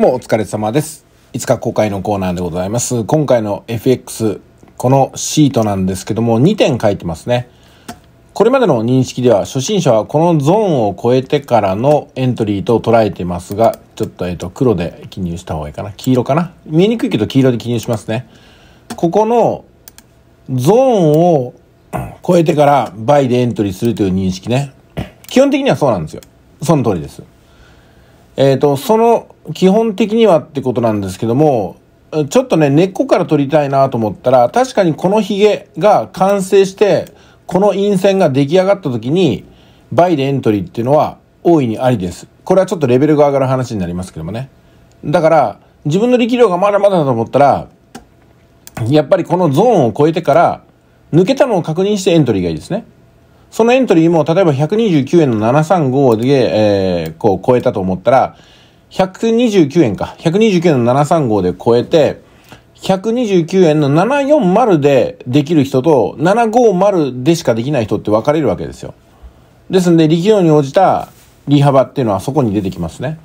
もうお疲れ様です。つか公開のコーナーでございます。今回の FX、このシートなんですけども、2点書いてますね。これまでの認識では、初心者はこのゾーンを超えてからのエントリーと捉えてますが、ちょっとえっと、黒で記入した方がいいかな。黄色かな。見えにくいけど黄色で記入しますね。ここのゾーンを超えてから倍でエントリーするという認識ね。基本的にはそうなんですよ。その通りです。えっ、ー、と、その、基本的にはってことなんですけども、ちょっとね、根っこから取りたいなと思ったら、確かにこのヒゲが完成して、この陰線が出来上がった時に、倍でエントリーっていうのは大いにありです。これはちょっとレベルが上がる話になりますけどもね。だから、自分の力量がまだまだだと思ったら、やっぱりこのゾーンを超えてから、抜けたのを確認してエントリーがいいですね。そのエントリーも、例えば129円の735で、えー、こう超えたと思ったら、129円か。129円の735で超えて、129円の740でできる人と、750でしかできない人って分かれるわけですよ。ですんで、力量に応じた利幅っていうのはそこに出てきますね。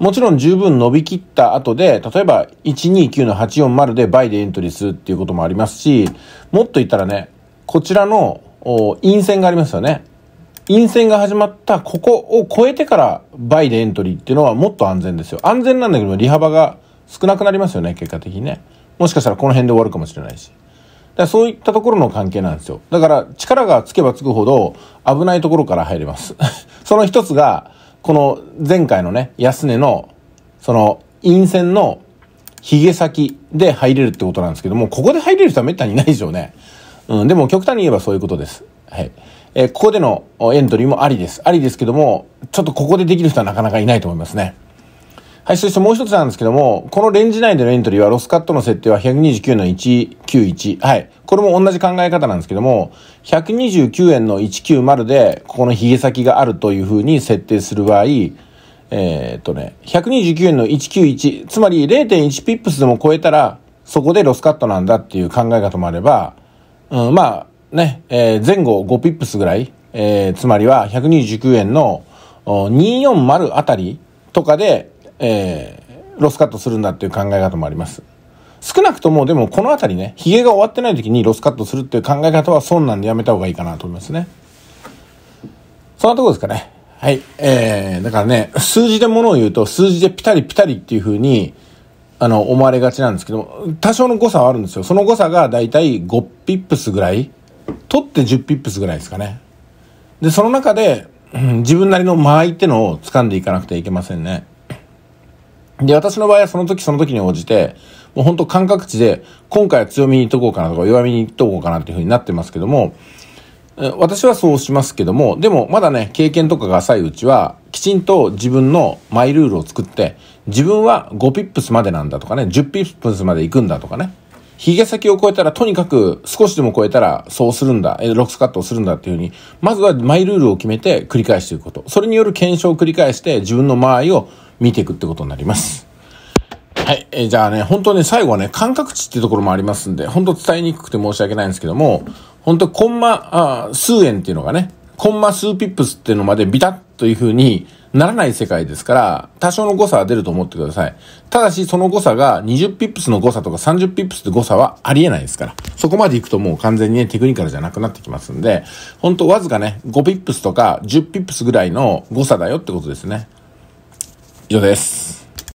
もちろん十分伸びきった後で、例えば129の840で倍でエントリーするっていうこともありますし、もっと言ったらね、こちらの陰線がありますよね。陰線が始まったここを超えてから倍でエントリーっていうのはもっと安全ですよ。安全なんだけど利幅が少なくなりますよね、結果的にね。もしかしたらこの辺で終わるかもしれないし。だそういったところの関係なんですよ。だから力がつけばつくほど危ないところから入れます。その一つが、この前回のね、安値の、その陰線のヒゲ先で入れるってことなんですけども、ここで入れる人はめったにいないでしょうね。うん、でも極端に言えばそういうことです。はい。えー、ここでのエントリーもありです。ありですけども、ちょっとここでできる人はなかなかいないと思いますね。はい、そしてもう一つなんですけども、このレンジ内でのエントリーはロスカットの設定は129の191。はい。これも同じ考え方なんですけども、129円の190で、ここのゲ先があるというふうに設定する場合、えー、っとね、129円の191、つまり0.1ピップスでも超えたら、そこでロスカットなんだっていう考え方もあれば、うん、まあね、えー、前後5ピップスぐらい、えー、つまりは129円の240あたりとかで、えー、ロスカットするんだっていう考え方もあります。少なくともでもこのあたりね、ヒゲが終わってない時にロスカットするっていう考え方は損なんでやめた方がいいかなと思いますね。そんなとこですかね。はい。えー、だからね、数字で物を言うと数字でピタリピタリっていう風に、あの、思われがちなんですけど、多少の誤差はあるんですよ。その誤差がだいたい5ピップスぐらい、取って10ピップスぐらいですかね。で、その中で、自分なりの間合いってのを掴んでいかなくてはいけませんね。で、私の場合はその時その時に応じて、もうほんと感覚値で、今回は強みにいっとこうかなとか弱みにいっとこうかなっていうふうになってますけども、私はそうしますけども、でもまだね、経験とかが浅いうちは、きちんと自分のマイルールを作って、自分は5ピップスまでなんだとかね、10ピップスまで行くんだとかね。髭先を超えたら、とにかく少しでも超えたら、そうするんだ、ロックスカットをするんだっていうふうに、まずはマイルールを決めて繰り返していくこと。それによる検証を繰り返して、自分の間合いを見ていくってことになります。はい。えじゃあね、本当ね、最後はね、感覚値っていうところもありますんで、本当伝えにくくて申し訳ないんですけども、本当コンマ、あ数円っていうのがね、コンマ数ピップスっていうのまでビタッというふうにならない世界ですから、多少の誤差は出ると思ってください。ただし、その誤差が20ピップスの誤差とか30ピップスの誤差はありえないですから。そこまで行くともう完全にね、テクニカルじゃなくなってきますんで、ほんとわずかね、5ピップスとか10ピップスぐらいの誤差だよってことですね。以上です。